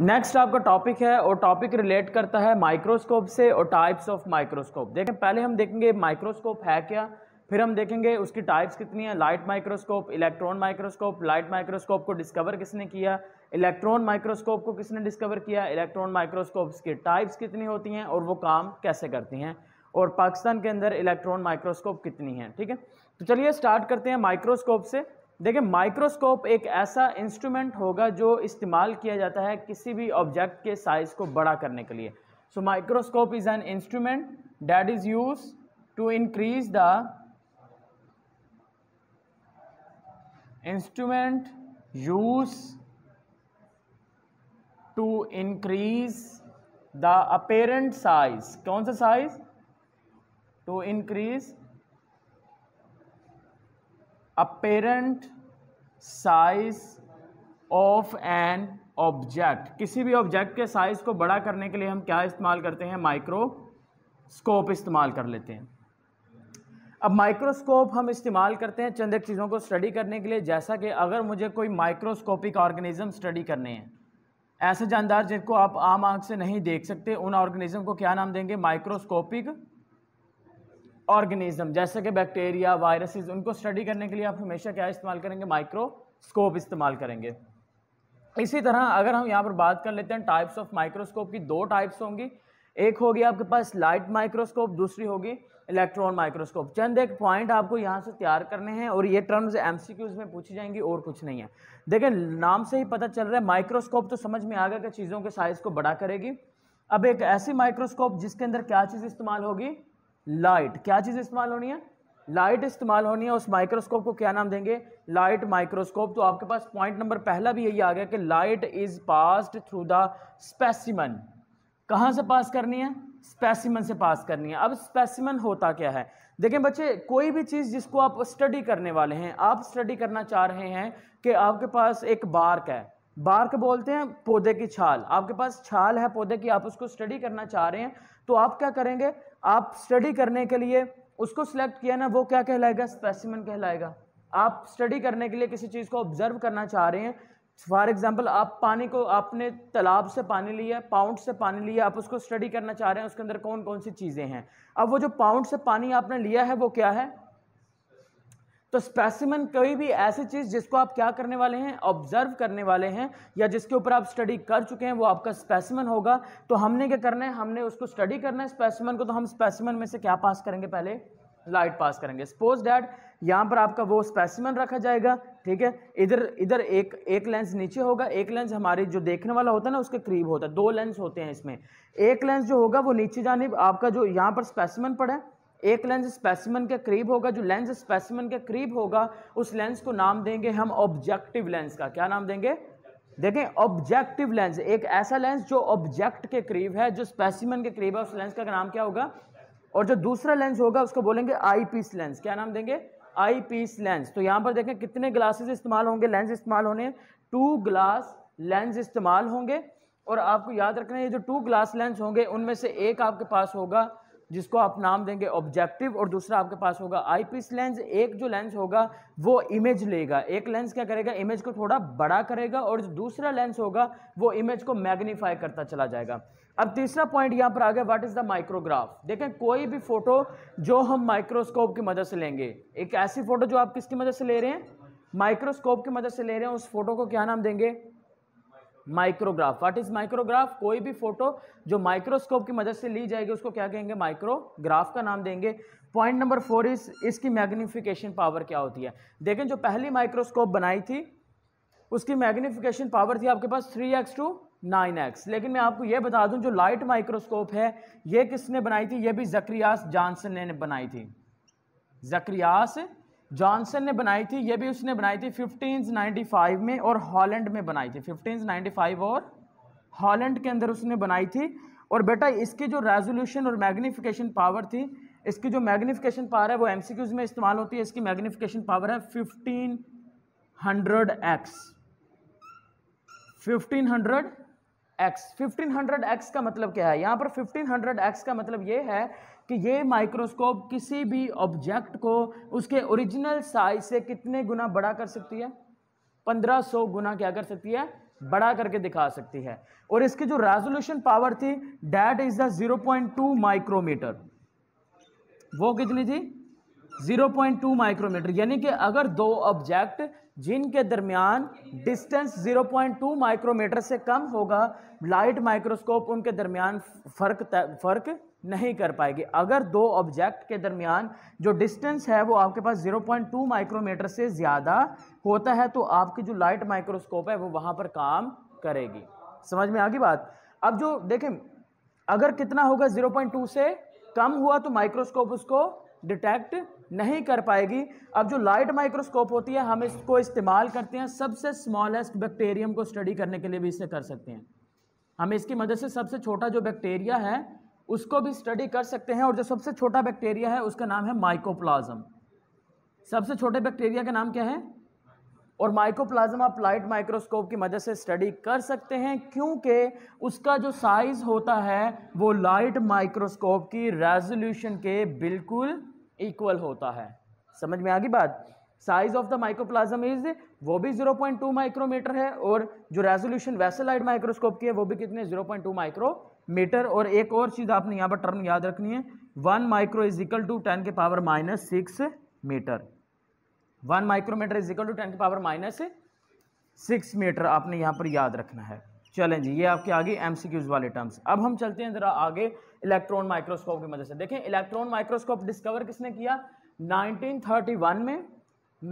next आपका topic है और टॉपिक रिलेट करता है माइक्रोस्कोप से और टाइप्स ऑफ माइक्रोस्कोप देखें पहले हम देखेंगे माइक्रोस्कोप है क्या फिर हम देखेंगे उसकी टाइप्स कितनी है light microscope electron microscope light microscope को डिस्कवर किसने किया इलेक्ट्रॉन माइक्रोस्कोप को किसने डिस्कवर किया इलेक्ट्रॉन माइक्रोस्कोप्स की टाइप्स कितनी होती हैं और वो काम कैसे करती हैं और पाकिस्तान के अंदर इलेक्ट्रॉन माइक्रोस्कोप कितनी है ठीक है तो चलिए स्टार्ट करते हैं माइक्रोस्कोप से देखिए माइक्रोस्कोप एक ऐसा इंस्ट्रूमेंट होगा जो इस्तेमाल किया जाता है किसी भी ऑब्जेक्ट के साइज़ को बड़ा करने के लिए so microscope is an instrument that is use to increase the instrument use to increase the apparent size कौन सा size to increase apparent size of an object किसी भी ऑब्जेक्ट के साइज़ को बड़ा करने के लिए हम क्या इस्तेमाल करते हैं माइक्रोस्कोप इस्तेमाल कर लेते हैं अब माइक्रोस्कोप हम इस्तेमाल करते हैं चंद एक चीज़ों को स्टडी करने के लिए जैसा कि अगर मुझे कोई माइक्रोस्कोपिक ऑर्गेनिज्म स्टडी करने हैं ऐसे जानदार जिनको आप आम आंख से नहीं देख सकते उन ऑर्गेनिज्म को क्या नाम देंगे माइक्रोस्कोपिक ऑर्गेनिज्म जैसे कि बैक्टीरिया वायरसेस उनको स्टडी करने के लिए आप हमेशा क्या इस्तेमाल करेंगे माइक्रोस्कोप इस्तेमाल करेंगे इसी तरह अगर हम यहाँ पर बात कर लेते हैं टाइप्स ऑफ माइक्रोस्कोप की दो टाइप्स होंगी एक होगी आपके पास लाइट माइक्रोस्कोप दूसरी होगी इलेक्ट्रॉन माइक्रोस्कोप चंद एक पॉइंट आपको यहाँ से तैयार करने हैं और ये टर्म्स एम में पूछी जाएंगी और कुछ नहीं है देखें नाम से ही पता चल रहा है माइक्रोस्कोप तो समझ में आ गया कि चीज़ों के साइज़ को बड़ा करेगी अब एक ऐसी माइक्रोस्कोप जिसके अंदर क्या चीज़ इस्तेमाल होगी लाइट क्या चीज़ इस्तेमाल होनी है लाइट इस्तेमाल होनी है उस माइक्रोस्कोप को क्या नाम देंगे लाइट माइक्रोस्कोप तो आपके पास पॉइंट नंबर पहला भी यही आ गया कि light is passed through the specimen कहाँ से पास करनी है स्पेसिमन से पास करनी है अब स्पेसिमन होता क्या है देखें बच्चे कोई भी चीज़ जिसको आप स्टडी करने वाले हैं आप स्टडी करना चाह रहे हैं कि आपके पास एक बार्क है बार्क बोलते हैं पौधे की छाल आपके पास छाल है पौधे की आप उसको स्टडी करना चाह रहे हैं तो आप क्या करेंगे आप स्टडी करने के लिए उसको सिलेक्ट किया ना वो क्या कहलाएगा स्पेसिमन कहलाएगा आप स्टडी करने के लिए किसी चीज़ को ऑब्जर्व करना चाह रहे हैं फॉर एग्जाम्पल आप पानी को आपने तालाब से पानी लिया पाउंड से पानी लिया आप उसको स्टडी करना चाह रहे हैं उसके अंदर कौन कौन सी चीज़ें हैं अब वो जो पाउंड से पानी आपने लिया है वो क्या है तो स्पेसिमन कोई भी ऐसी चीज़ जिसको आप क्या करने वाले हैं ऑब्जर्व करने वाले हैं या जिसके ऊपर आप स्टडी कर चुके हैं वो आपका स्पेसिमन होगा तो हमने क्या करना है हमने उसको स्टडी करना है स्पेसिमन को तो हम स्पेसिमन में से क्या पास करेंगे पहले लाइट पास करेंगे सपोज डैट यहाँ पर आपका वो स्पेसिमन रखा जाएगा ठीक है इधर इधर एक एक लेंस नीचे होगा एक लेंस हमारे जो देखने वाला होता है ना उसके करीब होता है दो लेंस होते हैं इसमें एक लेंस जो होगा वो नीचे जाने आपका जो यहाँ पर स्पेसिमन पड़ा है एक लेंस स्पेसिमन के करीब होगा जो लेंस स्पेसिमन के करीब होगा उस लेंस को नाम देंगे हम ऑब्जेक्टिव लेंस का क्या नाम देंगे देखें ऑब्जेक्टिव लेंस एक ऐसा लेंस जो ऑब्जेक्ट के करीब है जो स्पेसिमन के करीब है उस लेंस का नाम क्या होगा और जो दूसरा लेंस होगा उसको बोलेंगे आई पीस लेंस क्या नाम देंगे आई पीस लेंस तो यहां पर देखें कितने ग्लासेस इस्तेमाल होंगे लेंस इस्तेमाल होने टू ग्लास लेंस इस्तेमाल होंगे और आपको याद रखना ये जो टू ग्लास लेंस होंगे उनमें से एक आपके पास होगा जिसको आप नाम देंगे ऑब्जेक्टिव और दूसरा आपके पास होगा आईपीस लेंस एक जो लेंस होगा वो इमेज लेगा एक लेंस क्या करेगा इमेज को थोड़ा बड़ा करेगा और दूसरा लेंस होगा वो इमेज को मैग्नीफाई करता चला जाएगा अब तीसरा पॉइंट यहाँ पर आ गया व्हाट इज़ द माइक्रोग्राफ देखें कोई भी फोटो जो हम माइक्रोस्कोप की मदद से लेंगे एक ऐसी फोटो जो आप किसकी मदद से ले रहे हैं माइक्रोस्कोप की मदद से ले रहे हैं उस फोटो को क्या नाम देंगे माइक्रोग्राफ व्हाट इज माइक्रोग्राफ कोई भी फोटो जो माइक्रोस्कोप की मदद से ली जाएगी उसको क्या कहेंगे माइक्रोग्राफ का नाम देंगे पॉइंट नंबर फोर इज इसकी मैग्निफिकेशन पावर क्या होती है देखें जो पहली माइक्रोस्कोप बनाई थी उसकी मैग्निफिकेशन पावर थी आपके पास three x to nine x लेकिन मैं आपको यह बता दूं जो लाइट माइक्रोस्कोप है यह किसने बनाई थी यह भी जक्रियास जॉनसन ने बनाई थी जक्रियास जॉनसन ने बनाई थी ये भी उसने बनाई थी 1595 में और हॉलैंड में बनाई थी 1595 और हॉलैंड के अंदर उसने बनाई थी और बेटा इसकी जो रेजोल्यूशन और मैग्नीफिकेशन पावर थी इसकी जो मैग्नीफिकेशन पावर है वो एम में इस्तेमाल होती है इसकी मैग्नीफिकेशन पावर है fifteen hundred x fifteen hundred x fifteen hundred x का मतलब क्या है यहाँ पर फिफ्टीन हंड्रेड एक्स का मतलब ये है कि ये माइक्रोस्कोप किसी भी ऑब्जेक्ट को उसके ओरिजिनल साइज से कितने गुना बड़ा कर सकती है 1500 गुना क्या कर सकती है बड़ा करके दिखा सकती है और इसकी जो रेजोल्यूशन पावर थी डैट इज द 0.2 माइक्रोमीटर वो कितनी थी 0.2 माइक्रोमीटर यानी कि अगर दो ऑब्जेक्ट जिनके दरमियान डिस्टेंस 0.2 माइक्रोमीटर से कम होगा लाइट माइक्रोस्कोप उनके दरमियान फर्क फर्क नहीं कर पाएगी अगर दो ऑब्जेक्ट के दरमियान जो डिस्टेंस है वो आपके पास 0.2 माइक्रोमीटर से ज़्यादा होता है तो आपकी जो लाइट माइक्रोस्कोप है वो वहाँ पर काम करेगी समझ में आ गई बात अब जो देखें अगर कितना होगा 0.2 से कम हुआ तो माइक्रोस्कोप उसको डिटेक्ट नहीं कर पाएगी अब जो लाइट माइक्रोस्कोप होती है हम इसको इस्तेमाल करते हैं सबसे स्मॉलेस्ट बैक्टेरियम को स्टडी करने के लिए भी इसे कर सकते हैं हम इसकी मदद से सबसे छोटा जो बैक्टीरिया है उसको भी स्टडी कर सकते हैं और जो सबसे छोटा बैक्टीरिया है उसका नाम है माइकोप्लाज्म सबसे छोटे बैक्टीरिया का नाम क्या है और माइकोप्लाज्म आप लाइट माइक्रोस्कोप की मदद से स्टडी कर सकते हैं क्योंकि उसका जो साइज होता है वो लाइट माइक्रोस्कोप की रेजोल्यूशन के बिल्कुल इक्वल होता है समझ में आ गई बात size of the mycoplasm is वो भी 0.2 माइक्रोमीटर है और जो रेजोल्यूशन वैसे लाइट माइक्रोस्कोप की है वो भी कितने 0.2 माइक्रो मीटर और एक और चीज़ आपने यहाँ पर टर्म याद रखनी है one micro is equal to ten के power minus six metre one micrometre is equal to ten के पावर माइनस सिक्स मीटर आपने यहाँ पर याद रखना है चलें जी ये आपके आगे एम वाले टर्म्स अब हम चलते हैं ज़रा आगे इलेक्ट्रॉन माइक्रोस्कोप की मदद से देखें इलेक्ट्रॉन माइक्रोस्कोप डिस्कवर किसने किया 1931 में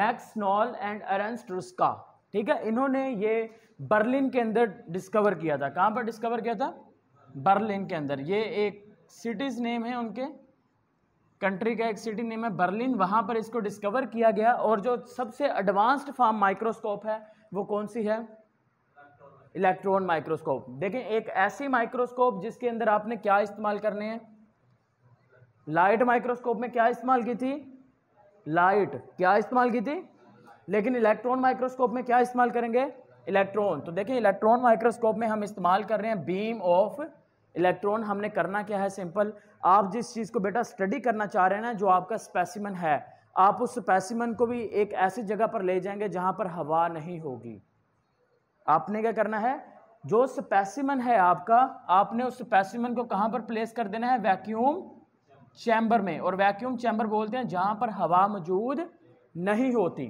मैक्स नॉल एंड अरेंस ठीक है इन्होंने ये बर्लिन के अंदर डिस्कवर किया था कहाँ पर डिस्कवर किया था बर्लिन के अंदर ये एक सिटीज़ नेम है उनके कंट्री का एक सिटी नेम है बर्लिन वहाँ पर इसको डिस्कवर किया गया और जो सबसे एडवांस्ड फॉर्म माइक्रोस्कोप है वो कौन सी है इलेक्ट्रॉन माइक्रोस्कोप देखें एक ऐसी माइक्रोस्कोप जिसके अंदर आपने क्या इस्तेमाल करने हैं लाइट माइक्रोस्कोप में क्या इस्तेमाल की थी लाइट क्या इस्तेमाल की थी लेकिन इलेक्ट्रॉन माइक्रोस्कोप में क्या इस्तेमाल करेंगे इलेक्ट्रॉन तो देखें इलेक्ट्रॉन माइक्रोस्कोप में हम इस्तेमाल कर रहे हैं बीम ऑफ इलेक्ट्रॉन हमने करना क्या है सिंपल आप जिस चीज़ को बेटा स्टडी करना चाह रहे हैं ना जो आपका स्पेसिमन है आप उस स्पेसिमन को भी एक ऐसी जगह पर ले जाएंगे जहां पर हवा नहीं होगी आपने क्या करना है जो स्पेसिमन है आपका आपने उस स्पेसिमन को कहां पर प्लेस कर देना है वैक्यूम चैम्बर में और वैक्यूम चैम्बर बोलते हैं जहां पर हवा मौजूद नहीं होती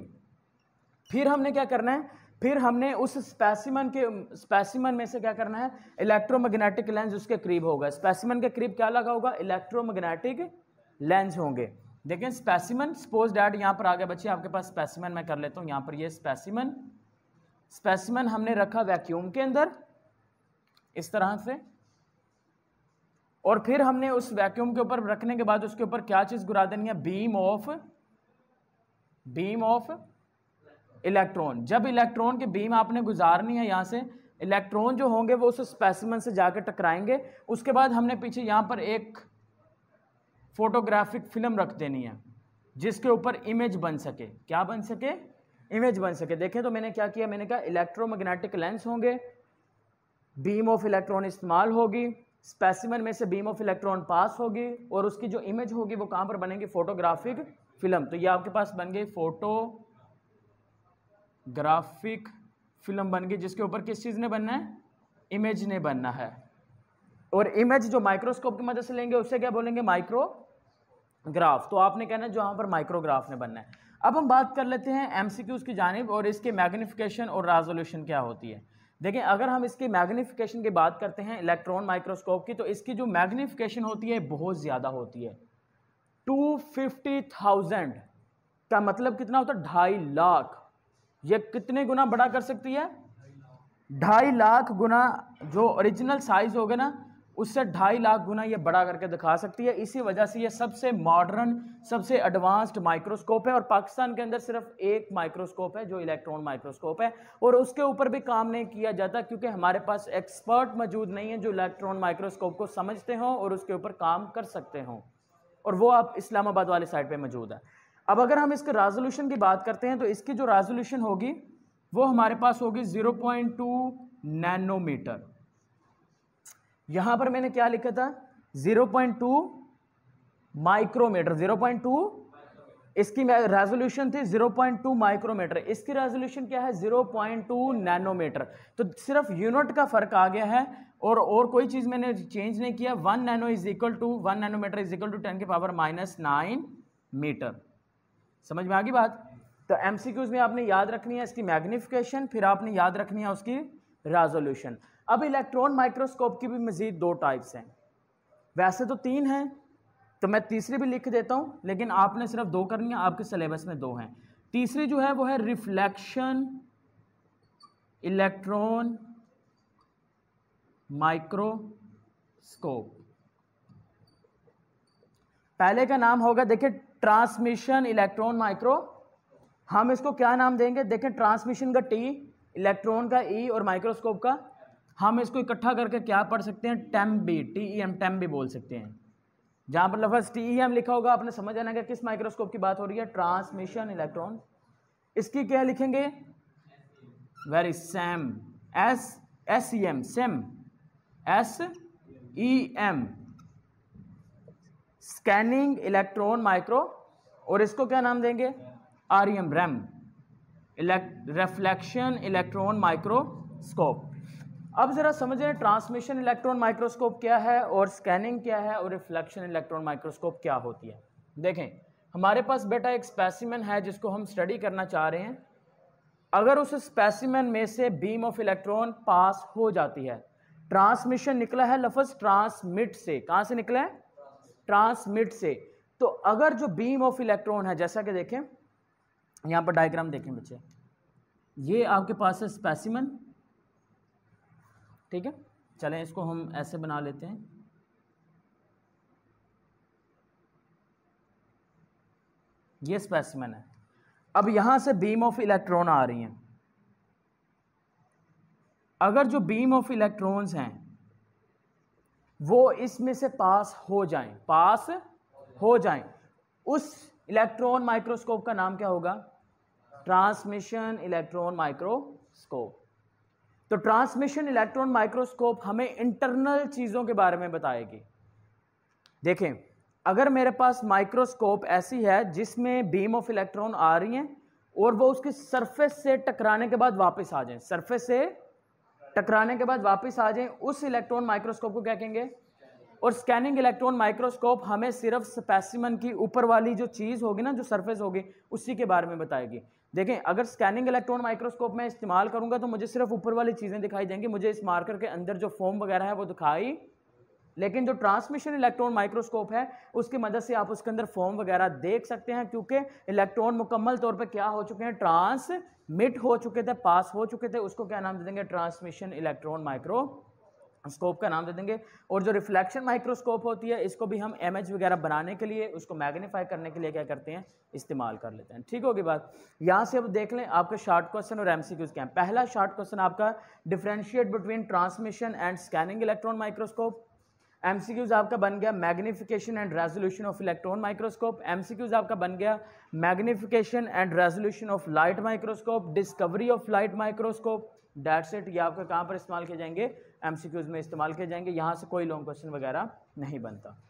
फिर हमने क्या करना है फिर हमने उस स्पेसिमन के स्पेसिमन में से क्या करना है इलेक्ट्रोमैग्नेटिक लेंस उसके करीब होगा स्पेसिमन के करीब क्या लगा होगा इलेक्ट्रोमैग्नेटिक लेंस होंगे देखें स्पेसिमन सपोज डैट यहाँ पर आ गया बच्चे आपके पास स्पेसिमन मैं कर लेता हूँ यहाँ पर ये स्पेसिमन स्पेसिमन हमने रखा वैक्यूम के अंदर इस तरह से और फिर हमने उस वैक्यूम के ऊपर रखने के बाद उसके ऊपर क्या चीज़ गुरा देनी है beam of beam of electron जब इलेक्ट्रॉन की बीम आपने गुजारनी है यहाँ से इलेक्ट्रॉन जो होंगे वो उस स्पेसिमन से जाकर टकराएंगे उसके बाद हमने पीछे यहाँ पर एक फोटोग्राफिक फिल्म रख देनी है जिसके ऊपर इमेज बन सके क्या बन सके इमेज बन सके देखें तो मैंने क्या किया मैंने कहा इलेक्ट्रोमैग्नेटिक लेंस होंगे बीम ऑफ इलेक्ट्रॉन इस्तेमाल होगी स्पेसिमन में से बीम ऑफ इलेक्ट्रॉन पास होगी और उसकी जो इमेज होगी वो कहाँ पर बनेंगी फोटोग्राफिक फिल्म तो ये आपके पास बन गई फोटो ग्राफिक फिल्म बन गई जिसके ऊपर किस चीज़ ने बनना है इमेज ने बनना है और इमेज जो माइक्रोस्कोप की मदद से लेंगे उसे क्या बोलेंगे माइक्रोग्राफ तो आपने कहना है जो यहाँ पर माइक्रोग्राफ ने बनना है अब हम बात कर लेते हैं एम की जानब और इसके मैग्निफिकेशन और रेजोल्यूशन क्या होती है देखें अगर हम इसके मैग्निफिकेशन की बात करते हैं इलेक्ट्रॉन माइक्रोस्कोप की तो इसकी जो मैग्निफिकेशन होती है बहुत ज़्यादा होती है टू फिफ्टी थाउजेंड का मतलब कितना होता है ढाई लाख यह कितने गुना बड़ा कर सकती है ढाई लाख गुना जो ओरिजिनल साइज़ होगा ना उससे ढाई लाख गुना ये बड़ा करके दिखा सकती है इसी वजह से ये सबसे मॉडर्न सबसे एडवांस्ड माइक्रोस्कोप है और पाकिस्तान के अंदर सिर्फ एक माइक्रोस्कोप है जो इलेक्ट्रॉन माइक्रोस्कोप है और उसके ऊपर भी काम नहीं किया जाता क्योंकि हमारे पास एक्सपर्ट मौजूद नहीं है जो इलेक्ट्रॉन माइक्रोस्कोप को समझते हों और उसके ऊपर काम कर सकते हों और वो आप इस्लामाबाद वाले साइड पर मौजूद है अब अगर हम इसके रेजोल्यूशन की बात करते हैं तो इसकी जो रेजोल्यूशन होगी वो हमारे पास होगी जीरो पॉइंट टू नैनोमीटर यहां पर मैंने क्या लिखा था zero point two micrometre zero point two इसकी रेजोल्यूशन थी 0.2 माइक्रोमीटर इसकी रेजोल्यूशन क्या है 0.2 नैनोमीटर तो सिर्फ यूनिट का फर्क आ गया है और और कोई चीज़ मैंने चेंज नहीं किया one nano is equal to one nanometre is equal to ten के पावर माइनस नाइन मीटर समझ में आ गई बात तो एम में आपने याद रखनी है इसकी मैग्निफिकेशन फिर आपने याद रखनी है उसकी रेजोल्यूशन अब इलेक्ट्रॉन माइक्रोस्कोप की भी मज़ीद दो टाइप्स हैं वैसे तो तीन हैं तो मैं तीसरी भी लिख देता हूँ लेकिन आपने सिर्फ दो करनी है आपके सिलेबस में दो हैं तीसरी जो है वो है रिफ्लेक्शन इलेक्ट्रॉन माइक्रोस्कोप पहले का नाम होगा देखिए ट्रांसमिशन इलेक्ट्रॉन माइक्रो हम इसको क्या नाम देंगे देखें ट्रांसमिशन का टी इलेक्ट्रॉन का ई e और माइक्रोस्कोप का हम इसको इकट्ठा करके क्या पढ़ सकते हैं टेम बी टी ई एम टेम बी बोल सकते हैं जहाँ पर लफज टी ई एम लिखा होगा आपने समझ आना किस माइक्रोस्कोप की बात हो रही है ट्रांसमिशन इलेक्ट्रॉन इसकी क्या लिखेंगे very SEM S S E M SEM S E M scanning electron micro और इसको क्या नाम देंगे R M REM reflection electron microscope अब ज़रा समझ रहे ट्रांसमिशन इलेक्ट्रॉन माइक्रोस्कोप क्या है और स्कैनिंग क्या है और रिफ्लेक्शन इलेक्ट्रॉन माइक्रोस्कोप क्या होती है देखें हमारे पास बेटा एक स्पेसिमन है जिसको हम स्टडी करना चाह रहे हैं अगर उस स्पेसिमन में से बीम ऑफ इलेक्ट्रॉन पास हो जाती है ट्रांसमिशन निकला है लफज ट्रांसमिट से कहाँ से निकला है ट्रांसमिट से तो अगर जो बीम ऑफ इलेक्ट्रॉन है जैसा कि देखें यहाँ पर डायग्राम देखें बच्चे ये आपके पास है स्पेसिमन ठीक है चलें इसको हम ऐसे बना लेते हैं ये स्पेसिमन है अब यहाँ से बीम ऑफ इलेक्ट्रॉन आ रही हैं अगर जो बीम ऑफ इलेक्ट्रॉन्स हैं वो इसमें से पास हो जाएं पास हो जाएं उस इलेक्ट्रॉन माइक्रोस्कोप का नाम क्या होगा ट्रांसमिशन इलेक्ट्रॉन माइक्रोस्कोप तो ट्रांसमिशन इलेक्ट्रॉन माइक्रोस्कोप हमें इंटरनल चीज़ों के बारे में बताएगी देखें अगर मेरे पास माइक्रोस्कोप ऐसी है जिसमें बीम ऑफ इलेक्ट्रॉन आ रही हैं और वो उसकी सरफेस से टकराने के बाद वापस आ जाएं सरफेस से टकराने के बाद वापस आ जाएं उस इलेक्ट्रॉन माइक्रोस्कोप को क्या कहेंगे और स्कैनिंग इलेक्ट्रॉन माइक्रोस्कोप हमें सिर्फ स्पेसिमन की ऊपर वाली जो चीज़ होगी ना जो सरफेस होगी उसी के बारे में बताएगी देखें अगर स्कैनिंग इलेक्ट्रॉन माइक्रोस्कोप में इस्तेमाल करूंगा तो मुझे सिर्फ ऊपर वाली चीज़ें दिखाई देंगी मुझे इस मार्कर के अंदर जो फॉर्म वगैरह है वो दिखाई लेकिन जो ट्रांसमिशन इलेक्ट्रॉन माइक्रोस्कोप है उसकी मदद से आप उसके अंदर फॉर्म वगैरह देख सकते हैं क्योंकि इलेक्ट्रॉन मुकम्मल तौर पर क्या हो चुके हैं ट्रांसमिट हो चुके थे पास हो चुके थे उसको क्या नाम दे देंगे ट्रांसमिशन इलेक्ट्रॉन माइक्रो स्कोप का नाम दे देंगे और जो रिफ्लेक्शन माइक्रोस्कोप होती है इसको भी हम एम वगैरह बनाने के लिए उसको मैग्नीफाई करने के लिए क्या करते हैं इस्तेमाल कर लेते हैं ठीक होगी बात यहाँ से अब देख लें आपका शार्ट क्वेश्चन और एम सी क्यूज क्या है पहला शार्ट क्वेश्चन आपका differentiate between transmission and scanning electron microscope MCQs आपका बन गया magnification and resolution of electron microscope MCQs आपका बन गया magnification and resolution of light microscope discovery of light microscope date set ये आपका कहाँ पर इस्तेमाल किए जाएंगे एमसीक्यूज में इस्तेमाल किए जाएंगे यहाँ से कोई लॉन्ग क्वेश्चन वगैरह नहीं बनता